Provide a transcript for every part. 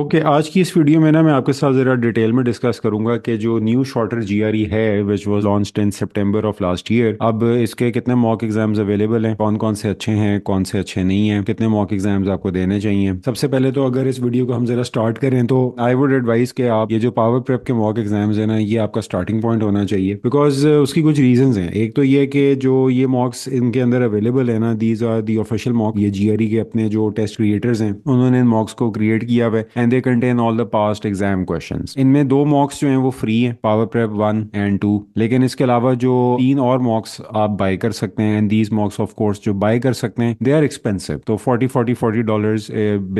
Okay okay, आज की इस वीडियो में ना मैं आपके साथ ज़रा डिटेल में डिस्कस करूंगा कि जो न्यू शॉर्टर जीआरई है which was launched in September of last year अब इसके कितने मॉक एग्जाम्स अवेलेबल हैं कौन कौन से अच्छे हैं कौन से अच्छे नहीं हैं कितने मॉक एग्जाम्स आपको देने चाहिए सबसे पहले तो अगर इस वीडियो को हम जरा स्टार्ट करें तो आई वुड एडवाइस के आप ये जो पावर प्रेप के मॉक एग्जाम्स है ना ये आपका स्टार्टिंग पॉइंट होना चाहिए बिकॉज उसकी कुछ रीजन है एक तो ये कि जो ये मॉक्स इनके अंदर अवेलेबल है ना these are the official mock ये जी e के अपने जो टेस्ट क्रिएटर्स हैं उन्होंने इन मॉक्स को क्रिएट किया हुआ है and they contain all the past exam question इनमें दो मॉक्स जो है वो फ्री है power prep one and two लेकिन इसके अलावा जो तीन और मॉक्स आप बाय कर सकते हैं and these mocks of course जो बाय कर सकते हैं दे आर एक्सपेंसिव तो forty forty forty dollar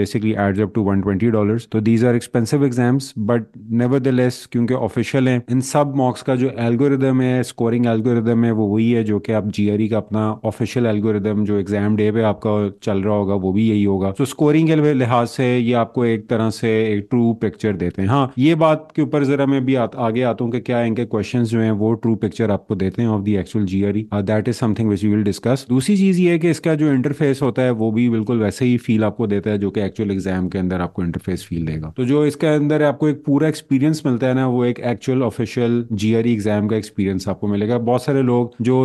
basically adds up to one twenty dollar तो these are expensive exams but nevertheless क्योंकि ऑफिशियल है इन सब मॉक्स का जो एल्गोरिदम है स्कोरिंग एल्गोरिदम है वो वही है जो कि आप जी e का अपना ऑफिशियल एल्गोरिदम जो एग्जाम डे पे आपका चल रहा होगा वो भी यही होगा तो स्कोरिंग के लिहाज से ये आपको एक तरह से एक ट्रू पिक्चर देते हैं हाँ ये बात के ऊपर जरा मैं भी आ, आगे आता हूँ कि क्या इनके क्वेश्चन जो है वो ट्रू पिक्चर आपको देते हैं of the actual GRE that is something which will discuss दूसरी चीज ये है कि इसका जो इंटरफेस होता है वो भी बिल्कुल वैसे ही फील आपको देता है जो कि एक्चुअल एग्जाम के अंदर आपको इंटरफेस फील देगा तो जो इसके अंदर आपको एक पूरा एक्सपीरियंस मिलता है ना वो एक एक्चुअल ऑफिशियल जी एग्जाम का एक्सपीरियंस आपको मिलेगा बहुत सारे लोग जो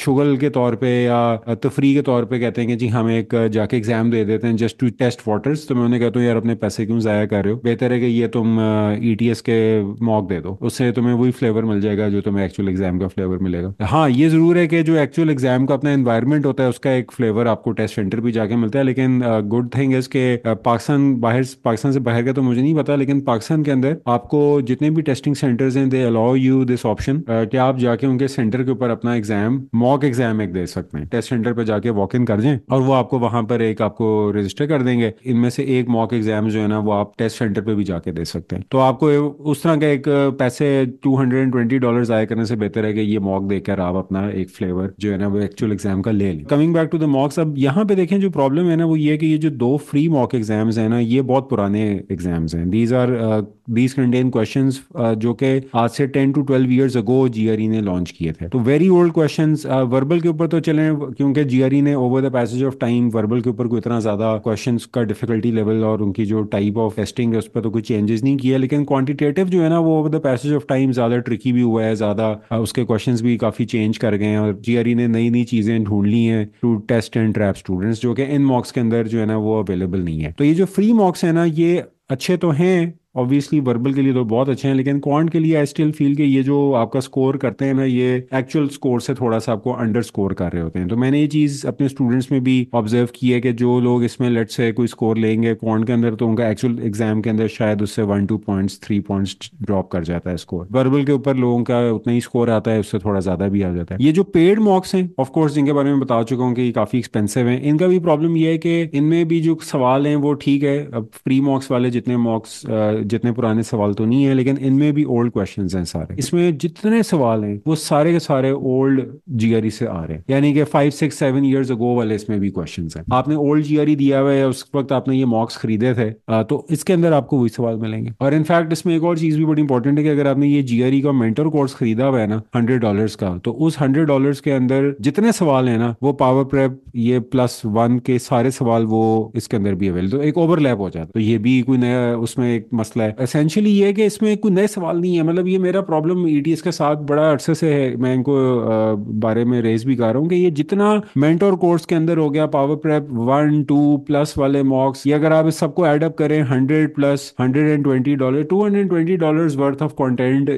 शुगल के तौर पे या तफरी के तौर पे कहते हैं कि जी हम एक जाके एग्जाम दे देते हैं जस्ट टू टेस्ट वाटर्स तो मैं उन्हें कहता हूँ यार अपने पैसे क्यों ज़ाया कर रहे हो बेहतर है कि ये तुम ई e के मॉक दे दो उससे तुम्हें वही फ्लेवर मिल जाएगा जो तुम्हें एक्चुअल एग्जाम का फ्लेवर मिलेगा हाँ ये जरूर है कि जो एक्चुअल एग्जाम का अपना इन्वायरमेंट होता है उसका एक फ्लेवर आपको टेस्ट सेंटर भी जाके मिलता है लेकिन गुड थिंग इज के पाकिस्तान बाहर पाकिस्तान से बाहर का तो मुझे नहीं पता लेकिन पाकिस्तान के अंदर आपको जितने भी टेस्टिंग सेंटर्स हैं they allow you this option कि आप जाके उनके सेंटर के ऊपर अपना एग्जाम मॉक एग्जाम एक दे सकते हैं टेस्ट सेंटर पर जाके वॉक इन कर दें और वो आपको वहां पर एक आपको रजिस्टर कर देंगे इनमें से एक मॉक एग्जाम जो है ना वो आप टेस्ट सेंटर पर भी जाके दे सकते हैं तो आपको उस तरह का एक पैसे two hundred and twenty dollar जाया करने से बेहतर है कि ये मॉक देकर आप अपना एक फ्लेवर जो है ना वो एक्चुअल एग्जाम का ले लें coming back to the mocks अब यहाँ पे देखें जो प्रॉब्लम है ना वो ये कि ये जो दो फ्री मॉक एग्जाम्स हैं ना ये बहुत पुराने एग्जाम्स हैं these are these contain question जो कि आज से ten to twelve years ago GRE ने लॉन्च किए थे तो very old question verbal uh, के ऊपर तो चले क्योंकि जीआरई e ने over the passage of time verbal के ऊपर कोई इतना ज्यादा क्वेश्चन का डिफिकल्टी लेवल और उनकी जो टाइप ऑफ टेस्टिंग है उस पर तो कोई चेंजेस नहीं किया लेकिन क्वांटिटेटिव जो है ना वो over the passage of time ज्यादा ट्रिकी भी हुआ है ज्यादा uh, उसके क्वेश्चन भी काफी चेंज कर गए हैं और जीआरई e ने नई नई चीजें ढूंढ ली हैं to test and trap students जो कि इन मॉक्स के अंदर जो है ना वो अवेलेबल नहीं है तो ये जो फ्री मॉक्स है ना ये अच्छे तो हैं ऑब्वियसली वर्बल के लिए तो बहुत अच्छे हैं लेकिन क्वांट के लिए आई स्टिल फील कि ये जो आपका स्कोर करते हैं ना ये एक्चुअल स्कोर से थोड़ा सा आपको अंडर स्कोर कर रहे होते हैं तो मैंने ये चीज़ अपने स्टूडेंट्स में भी ऑब्जर्व की है कि जो लोग इसमें लेट से कोई स्कोर लेंगे क्वांट के अंदर तो उनका एक्चुअल एग्जाम के अंदर शायद उससे one two points three points drop कर जाता है स्कोर वर्बल के ऊपर लोगों का उतना ही स्कोर आता है उससे थोड़ा ज्यादा भी आ जाता है ये जो पेड मॉक्स हैं ऑफकोर्स जिनके बारे में बता चुका हूँ कि काफी एक्सपेंसिव है इनका भी प्रॉब्लम यह है कि इनमें भी जो सवाल हैं वो ठीक है अब फ्री मॉक्स वाले जितने मॉक्स जितने पुराने सवाल तो नहीं है लेकिन इनमें भी ओल्ड क्वेश्चन हैं सारे इसमें जितने सवाल हैं वो सारे के सारे ओल्ड जी से आ रहे हैं यानी कि five six seven years ago वाले इसमें भी क्वेश्चन हैं आपने ओल्ड जी दिया हुआ है उस वक्त आपने ये मॉक्स खरीदे थे तो इसके अंदर आपको वही सवाल मिलेंगे और इनफैक्ट इसमें एक और चीज भी बड़ी इंपॉर्टेंट है कि अगर आपने ये जी का मेंटर कोर्स खरीदा हुआ है ना हंड्रेड डॉलर का तो उस हंड्रेड डॉलर के अंदर जितने सवाल है ना वो पावर प्रेप ये प्लस वन के सारे सवाल वो इसके अंदर भी अवेलेबल तो एक ओवरलैप हो जाता तो ये भी कोई नया उसमें एक मसला मसला है असेंशली ये है कि इसमें कोई नए सवाल नहीं है मतलब ये मेरा प्रॉब्लम ईटीएस e के साथ बड़ा अरसे से है मैं इनको बारे में रेज भी कर रहा हूँ कि ये जितना मेंटोर कोर्स के अंदर हो गया power prep one two plus वाले मॉक्स ये अगर आप इस सबको एडअप करें hundred plus hundred and twenty dollar two hundred twenty dollar worth of content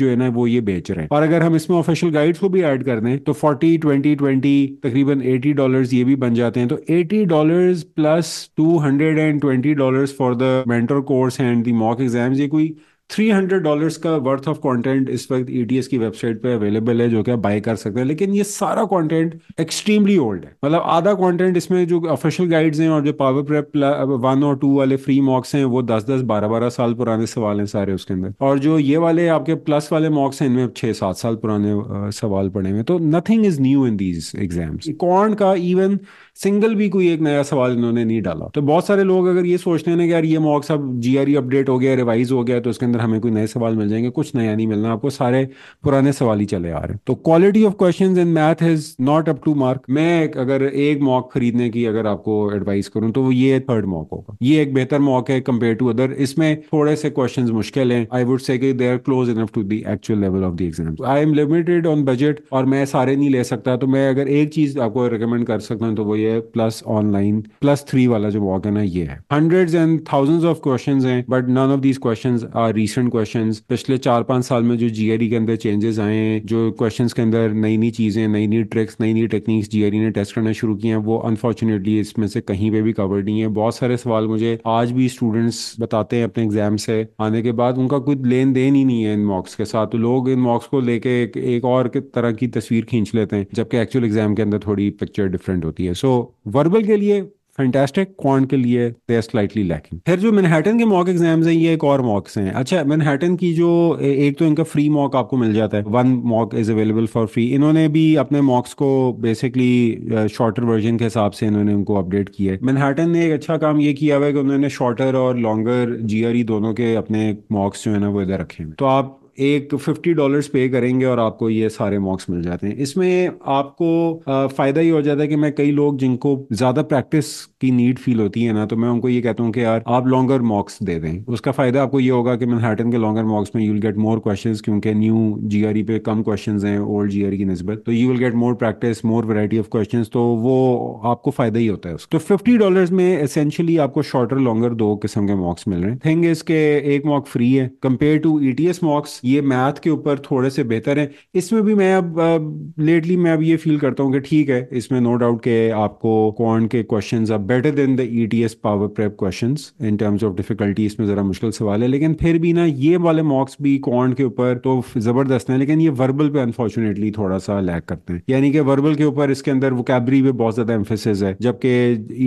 जो है ना वो ये बेच रहे हैं और अगर हम इसमें ऑफिशियल गाइड्स को भी एड कर दें तो फोर्टी ट्वेंटी ट्वेंटी तकरीबन एटी डॉलर ये भी बन जाते हैं तो eighty dollar plus two hundred and twenty dollar for the mentor course and the mock exams ये कोई थ्री हंड्रेड डॉलर्स का वर्थ ऑफ कंटेंट इस वक्त ईटीएस e की वेबसाइट पे अवेलेबल है जो कि आप बाय कर सकते हैं लेकिन ये सारा कंटेंट एक्सट्रीमली ओल्ड है मतलब आधा कंटेंट इसमें जो ऑफिशियल गाइड्स हैं और जो पावर प्रेप वन और टू वाले फ्री मॉक्स हैं वो दस दस बारह बारह साल पुराने सवाल हैं सारे उसके अंदर और जो ये वाले आपके प्लस वाले मॉक्स हैं इनमें छह सात साल पुराने सवाल पड़े हुए तो nothing is new in these exams कॉर्न का इवन सिंगल भी कोई एक नया सवाल इन्होंने नहीं डाला तो बहुत सारे लोग अगर ये सोचते हैं कि यार ये मॉक्स अब जी अपडेट e हो गया रिवाइज हो गया तो उसके अंदर अंदर हमें कोई नए सवाल मिल जाएंगे कुछ नया नहीं मिलना आपको सारे पुराने सवाल ही चले आ रहे हैं तो quality of question in math is not up to mark मैं अगर एक मॉक खरीदने की अगर आपको एडवाइस करूं तो वो ये थर्ड मॉक होगा ये एक बेहतर मॉक है कंपेयर टू अदर इसमें थोड़े से क्वेश्चन मुश्किल है I would say they are close enough to the actual level of the exam I am limited on budget और मैं सारे नहीं ले सकता तो मैं अगर एक चीज आपको रिकमेंड कर सकता हूँ तो वो ये प्लस ऑनलाइन प्लस थ्री वाला जो मॉक है ना ये है hundred and thousand of question है but none of these question are recent question पिछले चार पांच साल में जो जी के अंदर चेंजेस आए हैं जो क्वेश्चन के अंदर नई नई चीज़ें नई नई ट्रिक्स नई नई टेक्निक्स जी ने टेस्ट करना शुरू किया है वो अनफॉर्चुनेटली इसमें से कहीं पे भी कवर नहीं है बहुत सारे सवाल मुझे आज भी स्टूडेंट्स बताते हैं अपने एग्जाम से आने के बाद उनका कोई लेन देन ही नहीं है इन मॉक्स के साथ तो लोग इन मॉक्स को लेके एक, एक और तरह की तस्वीर खींच लेते हैं जबकि एक्चुअल एग्जाम के अंदर थोड़ी पिक्चर डिफरेंट होती है सो so, वर्बल के लिए फैंटेस्टिक क्वांट के लिए दे आर स्लाइटली लैकिंग फिर जो मैनहैटन के मॉक एग्जाम्स हैं ये एक और मॉक्स हैं अच्छा मैनहैटन की जो एक तो इनका फ्री मॉक आपको मिल जाता है one mock is available for free इन्होंने भी अपने मॉक्स को बेसिकली शॉर्टर वर्जन के हिसाब से इन्होंने उनको अपडेट किया है मैनहैटन ने एक अच्छा काम ये किया हुआ है कि उन्होंने शॉर्टर और लॉन्गर जी e दोनों के अपने मॉक्स जो है ना वो इधर रखे हैं तो आप एक फिफ्टी डॉलर पे करेंगे और आपको ये सारे मॉक्स मिल जाते हैं इसमें आपको फ़ायदा ये हो जाता है कि मैं कई लोग जिनको ज़्यादा प्रैक्टिस की नीड फील होती है ना तो मैं उनको ये कहता हूँ कि यार आप लॉन्गर मॉक्स दे दें उसका फ़ायदा आपको ये होगा कि हार्टन के लॉन्गर मॉक्स में you will get more question क्योंकि न्यू जी e पे कम क्वेश्चन हैं ओल्ड जी e की नस्बत तो you will get more practice more variety of question तो वो आपको फ़ायदा ही होता है उसका तो फिफ्टी डॉलर में एसेंशली आपको शॉर्टर लॉन्गर दो किस्म के मॉक्स मिल रहे हैं थिंग इसके एक मॉक फ्री है कंपेयर टू ई मॉक्स ये मैथ के ऊपर थोड़े से बेहतर हैं इसमें भी मैं अब, लेटली मैं अब ये फील करता हूँ कि ठीक है इसमें नो डाउट के आपको क्वांट के क्वेश्चन अब better than the E T S power prep question in terms of difficulty इसमें ज़रा मुश्किल सवाल है लेकिन फिर भी ना ये वाले मॉक्स भी क्वांट के ऊपर तो ज़बरदस्त हैं लेकिन ये वर्बल पे अनफॉर्चुनेटली थोड़ा सा लैक करते हैं यानी कि वर्बल के ऊपर इसके अंदर वोकेबरी पे बहुत ज़्यादा एम्फेसिस है जबकि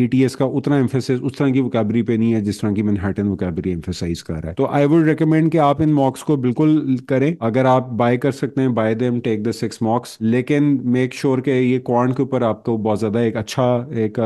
ई टी एस का उतना एम्फेसिस उस तरह की वोकेबरी पे नहीं है जिस तरह की मैनहटन वोकेबरी एम्फेसाइज कर रहा है तो आई वुड रिकमेंड कि आप इन मॉक्स को बिल्कुल करें अगर आप बाय कर सकते हैं buy them take the six mocks लेकिन मेक श्योर के ये क्वांट के ऊपर आपको तो बहुत ज़्यादा एक अच्छा एक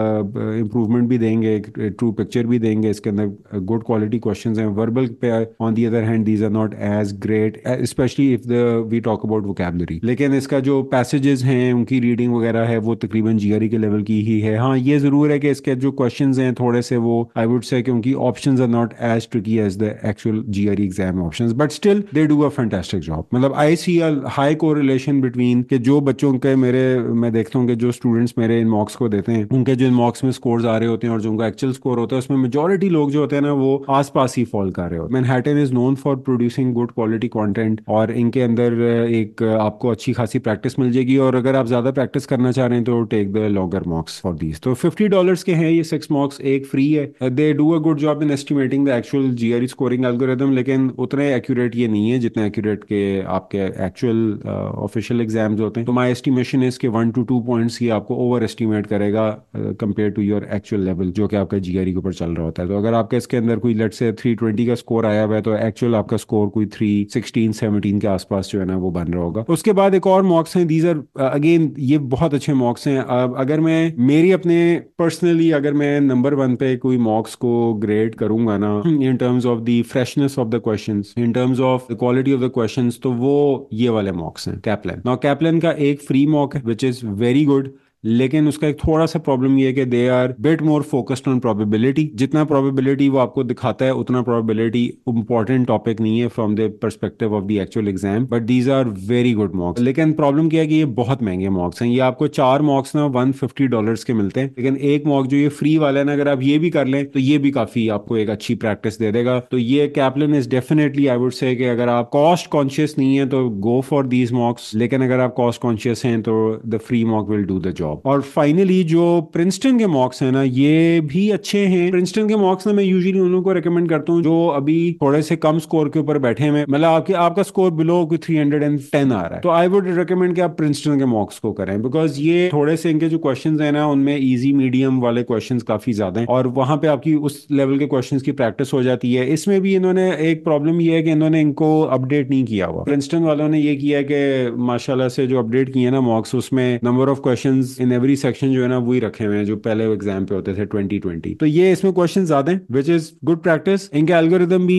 इंप्रूवमेंट भी देंगे एक ट्रू पिक्चर भी देंगे इसके अंदर गुड क्वालिटी क्वेश्चन है वर्बल पे on the other hand these are not as great specially if the we talk about vocabulary लेकिन इसका जो पैसेजेस हैं उनकी रीडिंग वगैरह है वो तकरीबन जीआरई e के लेवल की ही है हाँ ये जरूर है कि इसके जो क्वेश्चन हैं थोड़े से वो आई वुड से क्योंकि option are not as tricky as the actual GRE exam option but still they do a fantastic job मतलब I see a high relation between के जो बच्चों के मेरे मैं देखता हूँ कि जो स्टूडेंट्स मेरे इन मॉक्स को देते हैं उनके जो इन मॉक्स में स्कोर आ रहे होते हैं और जो उनका एक्चुअल स्कोर होता है उसमें मेजोरिटी लोग जो होते हैं ना वो आस पास ही फॉल कर रहे होते हैं Manhattan is known for producing good quality content और इनके अंदर एक आपको अच्छी खासी प्रैक्टिस मिल जाएगी और अगर आप ज्यादा प्रैक्टिस करना चाह रहे हैं तो take the longer mocks for these तो फिफ्टी डॉलर के हैं ये सिक्स मॉक्स एक फ्री है they do a good job in estimating the actual GRE scoring algorithm लेकिन उतने एक्यूरेट ये नहीं है कितने एक्यूरेट के आपके एक्चुअल ऑफिशियल एग्जाम्स होते हैं तो माई एस्टिमेशन इज के वन टू टू पॉइंट्स ही आपको ओवर एस्टिमेट करेगा compare to your actual level जो कि आपका जी e के ऊपर चल रहा होता है तो अगर आपका इसके अंदर कोई लेट से थ्री ट्वेंटी का स्कोर आया हुआ है तो एक्चुअल आपका स्कोर कोई थ्री सिक्सटीन सेवनटीन के आसपास जो है ना वो बन रहा होगा उसके बाद एक और मॉक्स हैं दीज आर अगेन ये बहुत अच्छे मॉक्स हैं अब अगर मैं मेरी अपने पर्सनली अगर मैं नंबर वन पे कोई मॉक्स को ग्रेड करूंगा ना in terms of the freshness of the question in terms of the quality majority of the question तो वो ये वाले मॉक्स हैं कैपलैन नाउ कैपलेन का एक फ्री मॉक है विच इज वेरी गुड लेकिन उसका एक थोड़ा सा प्रॉब्लम ये है कि they are bit more focused on probability जितना प्रोबेबिलिटी वो आपको दिखाता है उतना प्रोबेबिलिटी इंपॉर्टेंट टॉपिक नहीं है from the perspective of the actual exam but these are very good mocks लेकिन प्रॉब्लम क्या है कि ये बहुत महंगे मॉक्स हैं ये आपको चार मॉक्स ना वन फिफ्टी डॉलर के मिलते हैं लेकिन एक मॉक जो ये फ्री वाला है ना अगर आप ये भी कर लें तो ये भी काफी आपको एक अच्छी प्रैक्टिस दे देगा तो ये Kaplan is definitely I would say कि अगर आप कॉस्ट कॉन्शियस नहीं है तो गो फॉर दीज मॉक्स लेकिन अगर आप कॉस्ट कॉन्शियस हैं तो the free mock will do the job top और फाइनली जो प्रिंसटन के मॉक्स है ना ये भी अच्छे हैं प्रिंसटन के मॉक्स ना मैं यूजली उन लोगों को रिकमेंड करता हूँ जो अभी थोड़े से कम स्कोर के ऊपर बैठे हैं मतलब आपके आपका score below three hundred and ten आ रहा है तो आई वुड रिकमेंड कि आप प्रिंसटन के मॉक्स को करें बिकॉज ये थोड़े से इनके जो क्वेश्चन है ना उनमें ईजी मीडियम वाले क्वेश्चन काफी ज्यादा है और वहां पे आपकी उस लेवल के क्वेश्चन की प्रैक्टिस हो जाती है इसमें भी इन्होंने एक प्रॉब्लम ये है कि इन्होंने इनको अपडेट नहीं किया हुआ प्रिंसटन वालों ने ये किया कि माशाला से जो अपडेट किए ना मॉक्स उसमें number of question in every section जो है ना वही रखे हुए हैं जो पहले एग्जाम पे होते थे 2020 तो ये इसमें क्वेश्चन ज्यादा हैं विच इज गुड प्रैक्टिस इनके एल्गोरिदम भी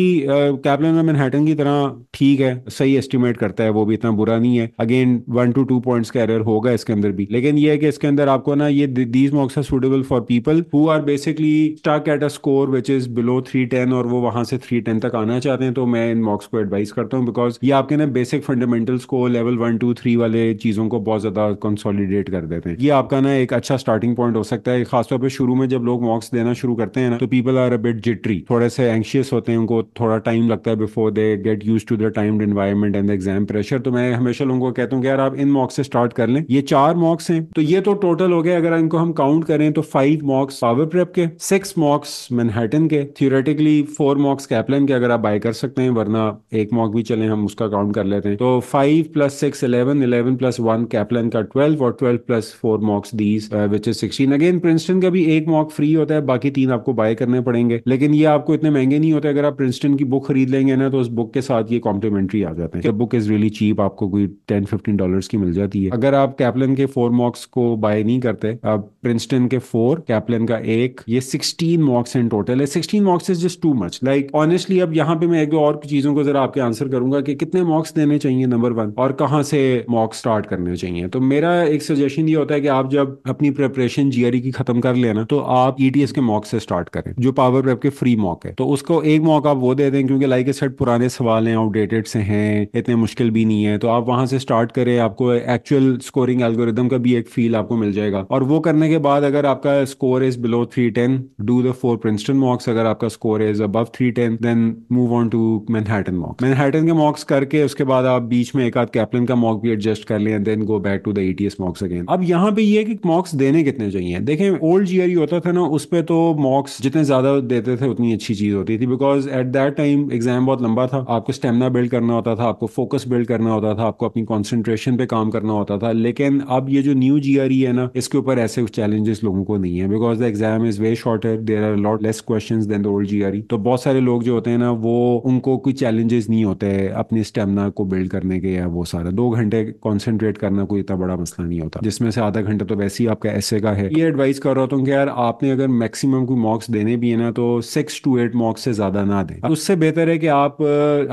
कैपलन और मैनहटन की तरह ठीक है सही एस्टिमेट करता है वो भी इतना बुरा नहीं है again one two two points का एरर होगा इसके अंदर भी लेकिन ये है कि इसके अंदर आपको ना ये these mocks are suitable for people who are basically stuck at a score which is below three ten और वो वहां से थ्री टेन तक आना चाहते हैं तो मैं इन मॉक्स को एडवाइस करता हूँ बिकॉज ये आपके ना बेसिक फंडामेंटल्स को लेवल वन टू थ्री वाले चीजों को बहुत ज्यादा कंसोलिडेट कर देते हैं ये आपका ना एक अच्छा स्टार्टिंग पॉइंट हो सकता है खासतौर पर शुरू में जब लोग मॉक्स देना शुरू करते हैं ना तो people are a bit jittery थोड़े से एंशियस होते हैं उनको थोड़ा टाइम लगता है before they get used to the time environment and exam pressure तो मैं हमेशा लोगों को कहता हूँ कि यार आप इन मॉक्स से स्टार्ट कर लें ये चार मॉक्स हैं तो ये तो टोटल हो गए अगर इनको हम काउंट करें तो फाइव मॉक्स पावर प्रेप के सिक्स मॉक्स मैनहटन के थियोरेटिकली फोर मॉक्स कैपलन के अगर आप बाय कर सकते हैं वरना एक मॉक भी चले हम उसका काउंट कर लेते हैं तो five plus six eleven eleven plus one Kaplan का ट्वेल्व और twelve plus four four mocks these which is sixteen again Princeton का भी एक मॉक फ्री होता है बाकी तीन आपको बाय करने पड़ेंगे लेकिन ये आपको इतने महंगे नहीं होते अगर आप प्रिंसटन की बुक खरीद लेंगे ना तो उस बुक के साथ ये कॉम्प्लीमेंट्री आ जाते हैं जब बुक इज रियली चीप आपको कोई टेन फिफ्टीन डॉलर की मिल जाती है अगर आप कैपलन के फोर मॉक्स को बाय नहीं करते आप प्रिंसटन के फोर कैपलन का एक ये सिक्सटीन मॉक्स इन टोटल है sixteen mocks is just too much like honestly अब यहाँ पे मैं एक दो और चीजों को जरा आपके आंसर करूंगा कि कितने मॉक्स देने चाहिए नंबर वन और कहाँ से मॉक स्टार्ट करने चाहिए तो मेरा एक सजेशन ये होता है कि कि आप जब अपनी प्रेपरेशन जीआरई e की खत्म कर लेना तो आप ईटीएस e के मॉक से स्टार्ट करें जो पावर प्रेप के फ्री मॉक है तो उसको एक मॉक आप वो दे दें क्योंकि लाइक सेट पुराने सवाल हैं आउटडेटेड से हैं इतने मुश्किल भी नहीं है तो आप वहां से स्टार्ट करें आपको एक्चुअल स्कोरिंग एल्गोरिदम का भी एक फील आपको मिल जाएगा और वो करने के बाद अगर आपका score is below three ten do the four Princeton mocks अगर आपका score is above three ten then move on to Manhattan mock Manhattan के मॉक्स करके उसके बाद आप बीच में एक आध कैप्लन का मॉक भी एडजस्ट कर लें then go back to the ETS mocks again अब यहाँ पे ये है कि मॉक्स देने कितने चाहिए देखें ओल्ड जी e होता था ना उस पर तो मॉक्स जितने ज्यादा देते थे उतनी अच्छी चीज होती थी because at that time exam बहुत लंबा था आपको स्टेमिना बिल्ड करना होता था आपको फोकस बिल्ड करना होता था आपको अपनी कॉन्सेंट्रेशन पे काम करना होता था लेकिन अब ये जो न्यू जी e है ना इसके ऊपर ऐसे चैलेंजेस लोगों को नहीं है because the exam is way shorter there are lot less question than the old जी तो बहुत सारे लोग जो होते हैं ना वो उनको कोई चैलेंजेस नहीं होते अपने स्टेमिना को बिल्ड करने के या वो सारा दो घंटे कॉन्सेंट्रेट करना कोई इतना बड़ा मसला नहीं होता जिसमें से आधा घंटा तो वैसे ही आपका ऐसे का है ये एडवाइस कर रहा था तो कि यार आपने अगर मैक्सिमम कोई मॉक्स देने भी है ना तो सिक्स टू एट मॉक्स से ज़्यादा ना दें हाँ। उससे बेहतर है कि आप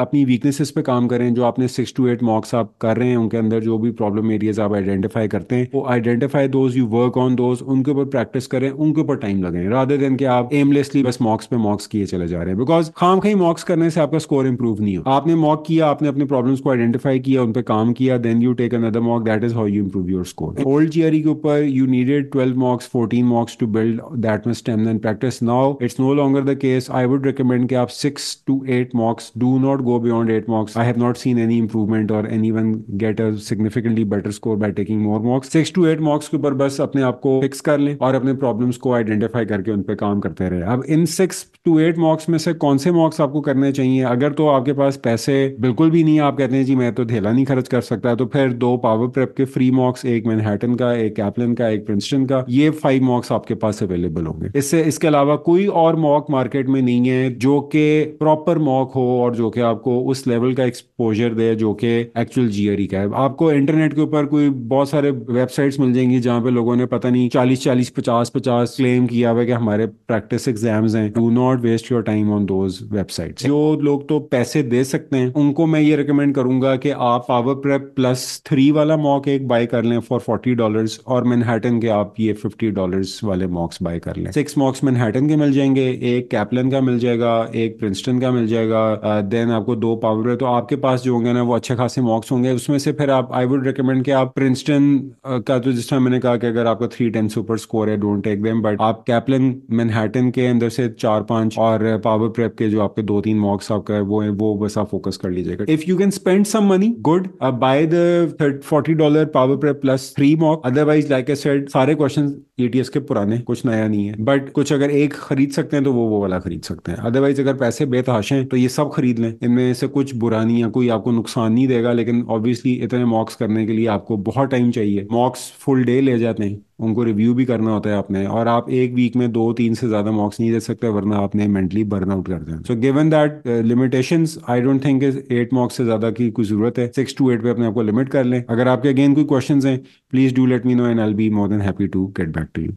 अपनी वीकनेसेस पे काम करें जो आपने सिक्स टू एट मॉक्स आप कर रहे हैं उनके अंदर जो भी प्रॉब्लम एरियाज आप आइडेंटिफाई करते हैं वो identify those you work on those उनके ऊपर प्रैक्टिस करें उनके ऊपर टाइम लगे राधर देन के आप एमलेसली बस मॉक्स पे मॉक्स किए चले जा रहे हैं बिकॉज खाम खाई मॉक्स करने से आपका स्कोर इंप्रूव नहीं हो आपने मॉक किया आपने अपने प्रॉब्लम्स को आइडेंटिफाई किया उन पर काम किया then you take another mock that is how you improve your score old chair के ऊपर you needed twelve marks fourteen marks to build that mean stamina and practice now it's no longer the case I would recommend कि आप six to eight marks do not go beyond eight marks I have not seen any improvement और any one get a significantly better score by taking more marks six to eight marks के ऊपर बस अपने आप को fix कर लें और अपने प्रॉब्लम्स को आइडेंटिफाई करके उन पर काम करते रहे अब इन सिक्स टू एट मार्क्स में से कौन से मार्क्स आपको करने चाहिए अगर तो आपके पास पैसे बिल्कुल भी नहीं है आप कहते हैं जी मैं तो थेला नहीं खर्च कर सकता तो फिर दो पावर प्रेप के फ्री मार्क्स एक मैनहैटन का एक एक कैपलिन का एक प्रिंसटन का ये फाइव मॉक्स आपके पास अवेलेबल होंगे इससे इसके अलावा कोई और मॉक मार्केट में नहीं है जो कि प्रॉपर मॉक हो और जो कि आपको उस लेवल का एक्सपोजर दे जो कि एक्चुअल जीआरई e का है आपको इंटरनेट के ऊपर कोई बहुत सारे वेबसाइट्स मिल जाएंगी जहाँ पे लोगों ने पता नहीं चालीस चालीस पचास पचास क्लेम किया हुआ कि हमारे प्रैक्टिस एग्जाम्स हैं do not waste your time on those website जो लोग तो पैसे दे सकते हैं उनको मैं ये रिकमेंड करूंगा कि आप पावर प्रेप प्लस थ्री वाला मॉक एक बाय कर लें फॉर फोर्टी डॉलर और मैनहैटन के आप ये फिफ्टी डॉलर वाले मॉक्स बाय कर लें सिक्स मॉक्स मैनहट्टन के मिल जाएंगे एक कैपलन का मिल जाएगा एक प्रिंसटन का मिल जाएगा देन uh, आपको दो पावर तो आपके पास जो होंगे ना वो अच्छे खासे मॉक्स होंगे उसमें से फिर आप आई वुड रिकमेंड कि आप प्रिंसटन uh, का तो जिस मैंने कहा कि अगर आपका थ्री टेन सुपर स्कोर है डोंट टेक देम बट आप कैपलन मैनहैटन के अंदर से चार पांच और पावर प्रेप के जो आपके दो तीन मॉक्स आपका वो है वो बस आप फोकस कर लीजिएगा if you can spend some money good buy the forty dollar power prep plus three mock otherwise otherwise like a said सारे क्वेश्चन एटीएस e के पुराने कुछ नया नहीं है बट कुछ अगर एक खरीद सकते हैं तो वो वो वाला खरीद सकते हैं अदरवाइज अगर पैसे बेतहाशे हैं तो ये सब खरीद लें इनमें से कुछ बुरा नहीं है कोई आपको नुकसान नहीं देगा लेकिन ऑब्वियसली इतने मॉक्स करने के लिए आपको बहुत टाइम चाहिए मॉक्स फुल डे ले जाते हैं उनको रिव्यू भी करना होता है आपने और आप एक वीक में दो तीन से ज़्यादा मार्क्स नहीं दे सकते वरना आपने मेंटली बर्न आउट कर देना so given that limitation I don't think eight marks से ज़्यादा की कोई ज़रूरत है सिक्स टू एट पे अपने आपको लिमिट कर लें अगर आपके अगेन कोई क्वेश्चन हैं please do let me know and I be more than happy to get back to you